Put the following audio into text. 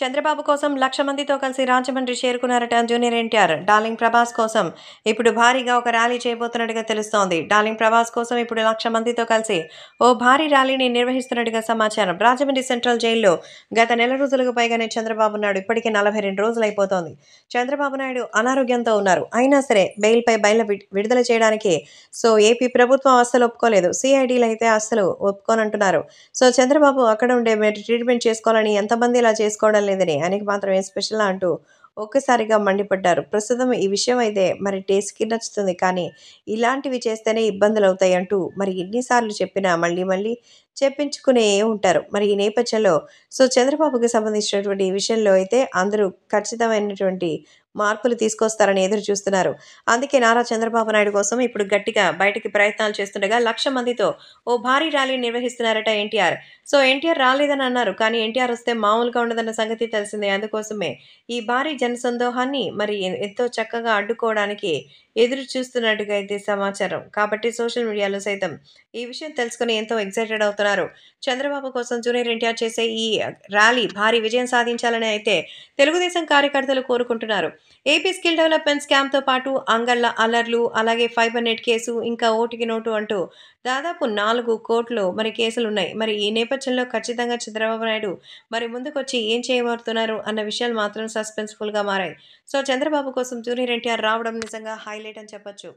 చంద్రబాబు కోసం లక్ష మందితో కలిసి రాజమండ్రి చేరుకున్నారట జూనియర్ ఎన్టీఆర్ డార్లింగ్ ప్రభాస్ కోసం ఇప్పుడు భారీగా ఒక ర్యాలీ చేయబోతున్నట్టుగా తెలుస్తోంది డార్లింగ్ ప్రభాస్ కోసం ఇప్పుడు లక్ష మందితో కలిసి ఓ భారీ ర్యాలీని నిర్వహిస్తున్నట్టుగా సమాచారం రాజమండ్రి సెంట్రల్ జైల్లో గత నెల రోజులకు పైగానే చంద్రబాబు నాయుడు ఇప్పటికే నలభై రెండు రోజులు అయిపోతోంది చంద్రబాబు నాయుడు అనారోగ్యంతో ఉన్నారు అయినా సరే బెయిల్పై బయలు విడుదల చేయడానికి సో ఏపీ ప్రభుత్వం అస్సలు ఒప్పుకోలేదు సిఐడీలు అయితే అస్సలు ఒప్పుకోనంటున్నారు సో చంద్రబాబు అక్కడ ఉండే ట్రీట్మెంట్ చేసుకోవాలని ఎంతమంది ఇలా చేసుకోవడం లేదని ఆయనకి మాత్రమే స్పెషల్ అంటూ ఒక్కసారిగా మండిపడ్డారు ప్రస్తుతం ఈ విషయం అయితే మరి టేస్ట్కి నచ్చుతుంది కానీ ఇలాంటివి చేస్తేనే ఇబ్బందులు అవుతాయి అంటూ మరి ఎన్నిసార్లు చెప్పినా మళ్ళీ మళ్ళీ చెప్పించుకునే ఉంటారు మరి ఈ నేపథ్యంలో సో చంద్రబాబుకి సంబంధించినటువంటి ఈ విషయంలో అయితే అందరూ ఖచ్చితమైనటువంటి మార్పులు తీసుకొస్తారని ఎదురు చూస్తున్నారు అందుకే నారా చంద్రబాబు నాయుడు కోసం ఇప్పుడు గట్టిగా బయటకి ప్రయత్నాలు చేస్తుండగా లక్ష మందితో ఓ భారీ ర్యాలీ నిర్వహిస్తున్నారట ఎన్టీఆర్ సో ఎన్టీఆర్ రాలేదని అన్నారు కానీ ఎన్టీఆర్ వస్తే మామూలుగా ఉండదన్న సంగతి తెలిసిందే అందుకోసమే ఈ భారీ జనసందోహాన్ని మరి ఎంతో చక్కగా అడ్డుకోవడానికి ఎదురు చూస్తున్నట్టుగా అయితే సమాచారం కాబట్టి సోషల్ మీడియాలో సైతం ఈ విషయం తెలుసుకుని ఎంతో ఎగ్జైటెడ్ అవుతున్నారు చంద్రబాబు కోసం జూనియర్ ఎన్టీఆర్ చేసే ఈ ర్యాలీ భారీ విజయం సాధించాలని అయితే తెలుగుదేశం కార్యకర్తలు కోరుకుంటున్నారు ఏపీ స్కిల్ డెవలప్మెంట్ స్కామ్తో పాటు అంగళ్ళ అలర్లు అలాగే ఫైబర్ నెట్ కేసు ఇంకా ఓటికి నోటు అంటూ దాదాపు నాలుగు కోట్లు మరి కేసులు ఉన్నాయి మరి ఈ నేపథ్యంలో ఖచ్చితంగా చంద్రబాబు నాయుడు మరి ముందుకొచ్చి ఏం చేయబోతున్నారు అన్న విషయాలు మాత్రం సస్పెన్స్ఫుల్గా మారాయి సో చంద్రబాబు కోసం జూనియర్ ఎన్టీఆర్ రావడం నిజంగా హైలైట్ అని చెప్పొచ్చు